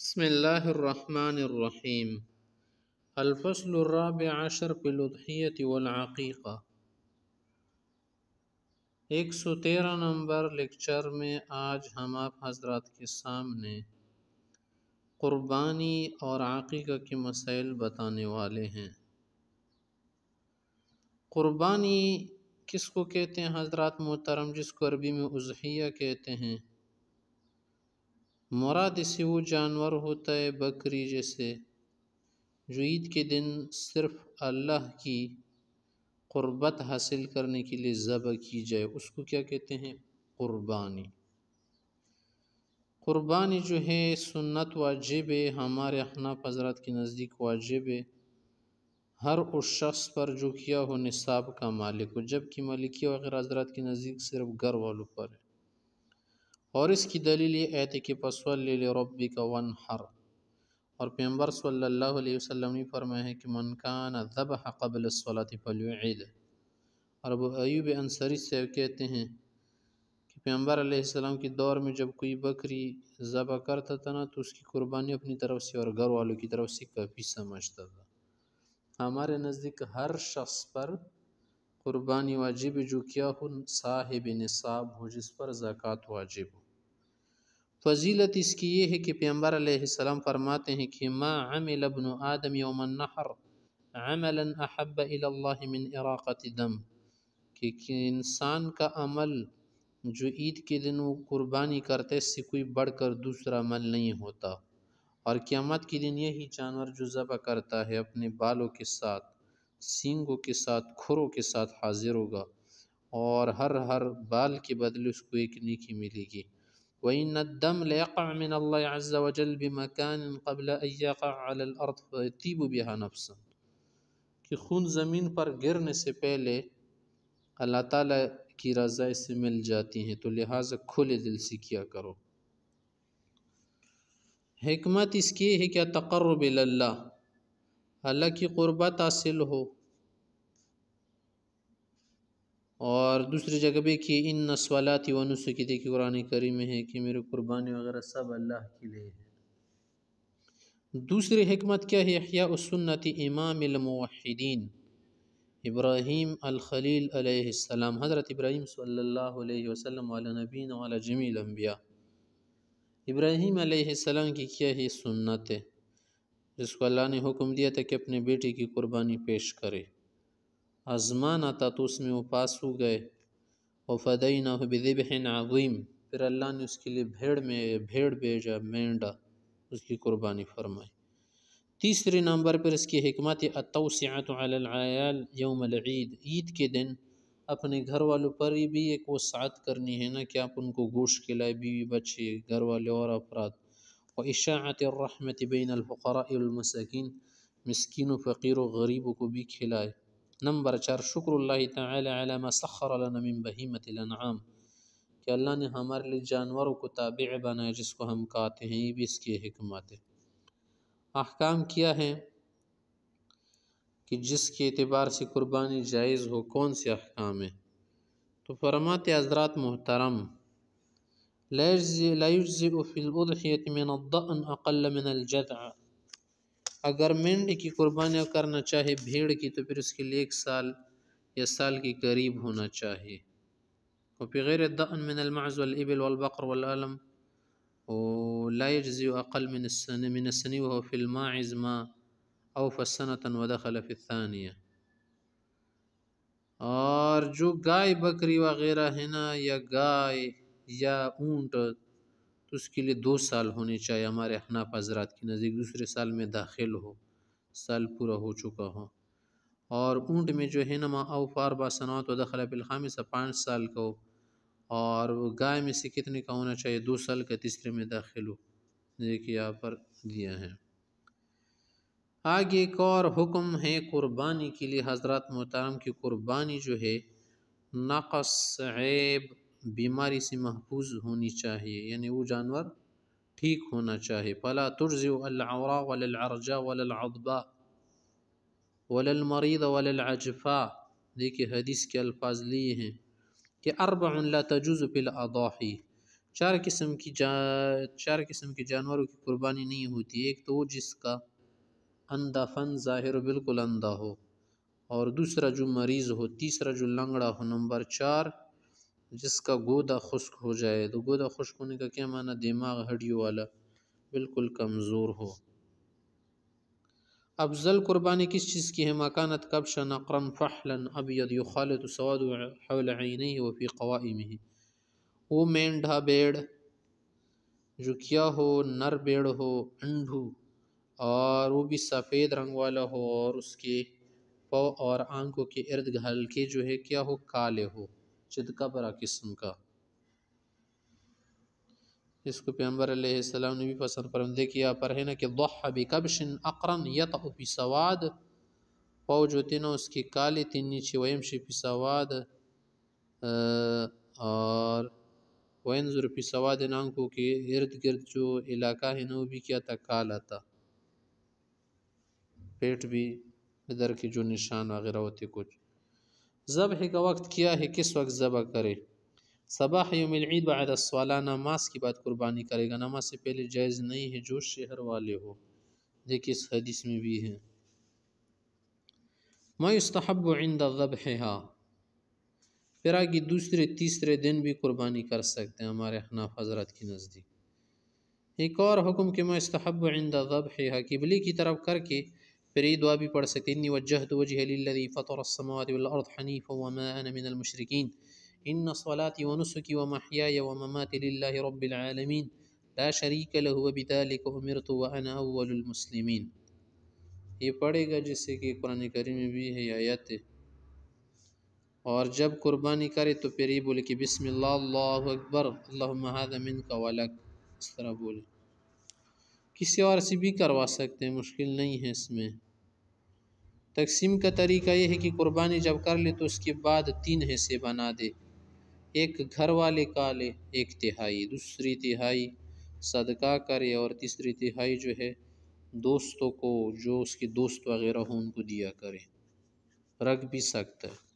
بسم اللہ الرحمن الرحیم الفصل الرابع عشر لدحیت والعقیقہ ایک سو تیرہ نمبر لیکچر میں آج ہم آپ حضرات کے سامنے قربانی اور عقیقہ کے مسائل بتانے والے ہیں قربانی کس کو کہتے ہیں حضرات محترم جس کو عربی میں اضحیہ کہتے ہیں مراد ایسے وہ جانور ہوتا ہے بکری جیسے جو عید کے دن صرف اللہ کی قربت حاصل کرنے کے لیے ذبح کی جائے اس کو کیا کہتے ہیں قربانی قربانی جو ہے سنت واجب ہے ہمارے احناف حضرات کے نزدیک واجب ہے ہر اس شخص پر جو کیا ہو نصاب کا مالک ہو جب کہ ملکی وغیرہ حضرات کے نزدیک صرف گھر والوں پر ہے और इसकी दलील ये आयत कि पसल रबी का वन हर और पैम्बर सल्लल्लाहु अलैहि वसल्लम ने फरमाया है कि मनकान ज़ब हकबल सलात फ़लद और अब अयूब अंसारी से कहते हैं कि पैम्बर आसमाम के दौर में जब कोई बकरी ज़बा करता था ना तो उसकी कुर्बानी अपनी तरफ से और घर वालों की तरफ से काफ़ी समझता था हमारे नज़दीक हर शख्स पर قربانی واجب جو کیا صاحب نصاب ہو جس پر زکوٰۃ واجب ہو فضیلت اس کی یہ ہے کہ پیمبر علیہ السلام فرماتے ہیں کہ ما عمل ابن آدم یوم النحر عملا احب اللہ من دم کہ انسان کا عمل جو عید کے دن وہ قربانی کرتے اس سے کوئی بڑھ کر دوسرا عمل نہیں ہوتا اور قیامت کے دن یہی جانور جو ذبح کرتا ہے اپنے بالوں کے ساتھ سینگوں کے ساتھ کھروں کے ساتھ حاضر ہوگا اور ہر ہر بال کے بدلے اس کو ایک نیکی ملے گی وَإِنَّ الدَّمْ لَيَقَعْ مِنَ اللَّهِ عَزَّ وَجَلْ بِمَكَانٍ قَبْلَ أَن عَلَى الْأَرْضِ فَيَتِيبُ بِهَا نَفْسًا کہ خون زمین پر گرنے سے پہلے اللہ تعالیٰ کی رضا اس سے مل جاتی ہیں تو لہٰذا کھلے دل سے کیا کرو حکمت اس کی ہے کیا تقرب اللہ اللہ کی قربت حاصل ہو اور دوسری جگہ جغبے کہ ان نسوالات و نسقے دیکھی قرآن کریم میں ہے کہ میرے قربانی وغیرہ سب اللہ کے لیے ہے دوسری حکمت کیا ہے احیاء سنتی امام الموحدین ابراہیم الخلیل علیہ السلام حضرت ابراہیم صلی اللہ علیہ وسلم علیہ نبین علیہ جمیلبیا ابراہیم علیہ السلام کی کیا ہی سنت ہے جس کو اللہ نے حکم دیا تھا کہ اپنے بیٹے کی قربانی پیش کرے آزمان آتا تو اس میں وہ پاس ہو گئے وہ فدعی نہ عظیم پھر اللہ نے اس کے لیے بھیڑ میں بھیڑ بھیجا مینڈا اس کی قربانی فرمائی تیسرے نمبر پر اس کی حکمت علی العیال یوم العید عید کے دن اپنے گھر والوں پر بھی ایک وسعت کرنی ہے نا کہ آپ ان کو گوشت کھلائے بیوی بچے گھر والے اور افراد و اشاعت الرحمت بین الفقراء المساکین مسکین و فقیر و غریبوں کو بھی کھلائے نمبر چار شکر اللہ تعالی تعلّ من بہیمت الانعام کہ اللہ نے ہمارے لیے جانوروں کو تابع بنایا جس کو ہم کہتے ہیں یہ بھی اس کی حکمت ہے احکام کیا ہے کہ جس کے اعتبار سے قربانی جائز ہو کون سے احکام ہیں تو فرماتے حضرات محترم لا يجزي, لا يجزئ في الأضحية من الضأن أقل من الجذع अगर मेंढ की कुर्बानियाँ करना चाहे भेड़ की तो फिर उसके लिए एक साल या साल के करीब होना चाहिए وفي غیر الضأن من المعز والإبل والبقر والألم ولا يجزي أقل من السنة من السنة وهو في الماعز ما أوفى سنة ودخل في الثانية اور جو گائے بکری وغیرہ है نا یا گائے یا اونٹ تو اس کے لیے دو سال ہونے چاہیے ہمارے احناف حضرات کے نزدیک دوسرے سال میں داخل ہو سال پورا ہو چکا ہو اور اونٹ میں جو ہے نما ما اوف با صنعت و دخلا بلخام پانچ سال کا ہو اور گائے میں سے کتنے کا ہونا چاہیے دو سال کا تیسرے میں داخل ہو یہاں پر دیا ہے آگے ایک اور حکم ہے قربانی کے لیے حضرات محترم کی قربانی جو ہے نقص عیب بیماری سے محفوظ ہونی چاہیے یعنی وہ جانور ٹھیک ہونا چاہیے فلا ترز العورا وللعرجا ولا وللمریض وللعجفا المريد حدیث کے الفاظ لیے ہیں کہ ارب لا تجوز پلاحى چار قسم کی جا چار قسم کی جانوروں کی قربانی نہیں ہوتی ایک تو جس کا اندھا فن ظاہر بالکل اندھا ہو اور دوسرا جو مریض ہو تیسرا جو لنگڑا ہو نمبر چار جس کا گودا خشک ہو جائے تو گودا خشک ہونے کا کیا معنی دماغ ہڈیوں والا بالکل کمزور ہو افضل قربانی کس چیز کی ہے مکانت کب شنا کرم ابید اب ید سواد نہیں ہو پھر قواہ میں ہی وہ مینڈا بیڑ جو کیا ہو نر بیڑ ہو انڈھو اور وہ بھی سفید رنگ والا ہو اور اس کے پو اور آنکھوں کے ارد گھل کے جو ہے کیا ہو کالے ہو چې د کبر قسم کا इसको पैम्बर सलाम ने भी पसंद परमदे किया पर है ना कि दोहबी कबशन अक्रन यतफी सवाद पाओ जो तीन उसकी काली तिन्नी छी वयम शिफी सवाद और वयन जुरफी सवाद नांकों के इर्द गिर्द जो इलाका है ना वो भी क्या था काला था पेट भी इधर के जो निशान वगैरह होते कुछ ذبح کا وقت کیا ہے کس وقت ذبح کرے صبح نماز کے بعد قربانی کرے گا نماز سے پہلے جائز نہیں ہے جو شہر والے ہو اس حدیث میں بھی ہے ما یستحب عند ذبحها پھر دوسرے تیسرے دن بھی قربانی کر سکتے ہیں ہمارے حناف حضرت کے نزدیک ایک اور حکم کہ ما استحب عند ذبحها قبلی کی طرف کر کے پھر یہ دعا بھی پڑھ سکتے ہیں انی وجہت وجہ للذی فطر السماوات والارض حنیفا وما انا من المشرکین ان صلاتی ونسکی ومحیائی ومماتی للہ رب العالمین لا شریک لہو بذالک امرت وانا اول المسلمین یہ پڑھے گا جسے کہ قرآن کریم بھی ہے یہ آیات ہے اور جب قربانی کرے تو پھر یہ بولے کہ بسم اللہ اللہ اکبر اللہم هذا منک ولک اس طرح بولے کسی اور سے بھی کروا سکتے ہیں مشکل نہیں ہے اس میں تقسیم کا طریقہ یہ ہے کہ قربانی جب کر لے تو اس کے بعد تین حصے بنا دے ایک گھر والے کا لے ایک تہائی دوسری تہائی صدقہ کرے اور تیسری تہائی جو ہے دوستوں کو جو اس کے دوست وغیرہ ہوں ان کو دیا کرے رکھ بھی سکتا ہے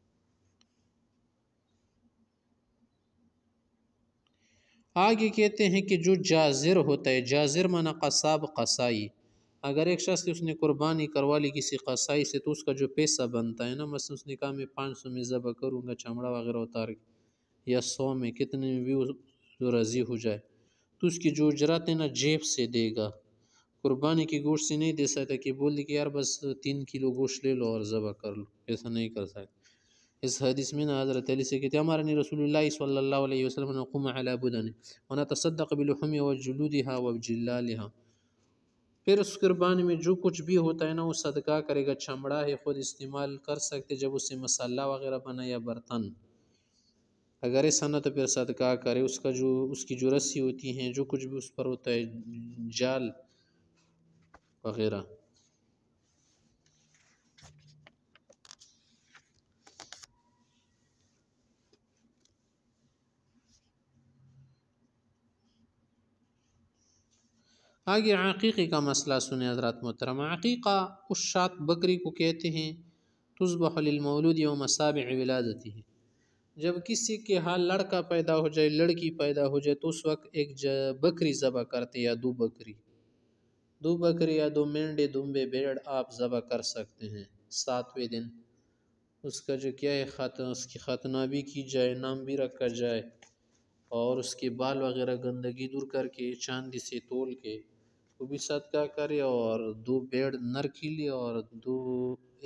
آگے کہتے ہیں کہ جو جازر ہوتا ہے جازر مانا قصاب قصائی اگر ایک شخص اس نے قربانی کروا لی کسی قصائی سے تو اس کا جو پیسہ بنتا ہے نا مثلا اس نے کہا میں پانچ سو میں ذبح کروں گا چمڑا وغیرہ اتار یا سو میں کتنے میں بھی جو رضی ہو جائے تو اس کی جو اجرات ہے نا جیب سے دے گا قربانی کی گوشت سے نہیں دے سکتا کہ بول دی کہ یار بس تین کلو گوشت لے لو اور ذبح کر لو ایسا نہیں کر سکتا اس حدیث میں حضرت علی سے کہتے ہیں ہمارے رسول اللہ صلی اللہ علیہ وسلم نے علی بدن تصدق و و وا پھر اس قربان میں جو کچھ بھی ہوتا ہے نا وہ صدقہ کرے گا چھمڑا ہے خود استعمال کر سکتے جب اسے مسالہ وغیرہ بنا یا برتن اگر ایسا نہ تو پھر صدقہ کرے اس کا جو اس کی جو رسی ہوتی ہیں جو کچھ بھی اس پر ہوتا ہے جال وغیرہ آگے عقیقی کا مسئلہ سنے حضرات محترم عقیقہ اس شات بکری کو کہتے ہیں تصبح للمولود یوم سابع ولادتی ہے جب کسی کے حال ہاں لڑکا پیدا ہو جائے لڑکی پیدا ہو جائے تو اس وقت ایک بکری ذبح کرتے یا دو بکری دو بکری یا دو منڈے دمبے بیڑ آپ ذبح کر سکتے ہیں ساتویں دن اس کا جو کیا ہے خاتن اس کی خاتنہ بھی کی جائے نام بھی رکھا جائے اور اس کے بال وغیرہ گندگی دور کر کے چاندی سے تول کے بھی صدقہ کرے اور دو بیڑ نر لے اور دو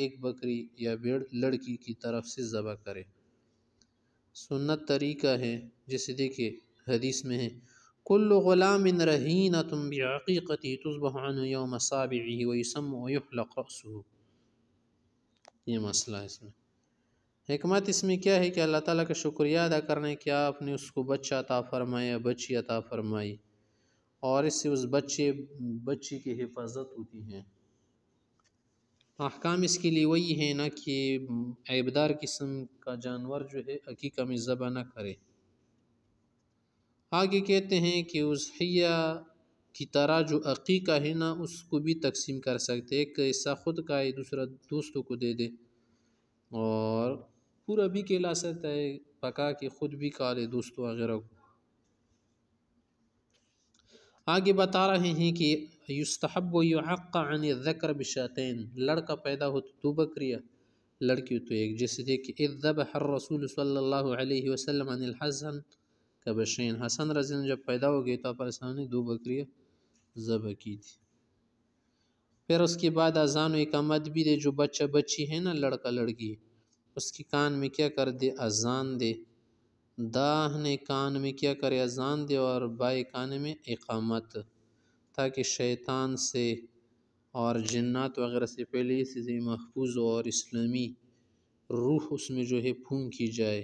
ایک بکری یا بیڑ لڑکی کی طرف سے ذبح کرے سنت طریقہ ہے جیسے دیکھے حدیث میں ہے کل غلام ان رحین تم بھی رأسه یہ مسئلہ ہے اس میں حکمت اس میں کیا ہے کہ اللہ تعالیٰ کا شکریہ ادا کرنے کہ آپ نے اس کو بچہ عطا فرمایا بچی عطا فرمائی اور اس سے اس بچے بچی کی حفاظت ہوتی ہے احکام اس کے لیے وہی ہے نا کہ عیبدار قسم کا جانور جو ہے عقیقہ میں ذبح نہ کرے آگے کہتے ہیں کہ اس حیا کی طرح جو عقیقہ ہے نا اس کو بھی تقسیم کر سکتے ایک حصہ خود کا ہے دوسرا دوستوں کو دے دے اور پورا بھی کہلا سکتا ہے پکا کے خود بھی کھا لے دوستوں وغیرہ کو آگے بتا رہے ہیں کہ یستحب و یعق عن الذکر بشاتین لڑکا پیدا ہو تو دو بکریا لڑکی ہو تو ایک جیسے دیکھ اردب ہر رسول صلی اللہ علیہ وسلم عن الحسن کبشین حسن رضی اللہ جب پیدا ہو گئے تو آپ اس نے دو بکریا ذبح کی تھی پھر اس کے بعد اذان و اقامت بھی دے جو بچہ بچی ہے نا لڑکا لڑکی اس کی کان میں کیا کر دے اذان دے داہنے کان میں کیا کرے اذان دے اور بائیں کان میں اقامت تاکہ شیطان سے اور جنات وغیرہ سے پہلے اس سے محفوظ ہو اور اسلامی روح اس میں جو ہے پھونک کی جائے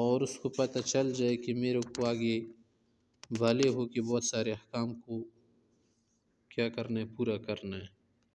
اور اس کو پتہ چل جائے کہ میرے کو آگے والے ہو کہ بہت سارے احکام کو کیا کرنا ہے پورا کرنا ہے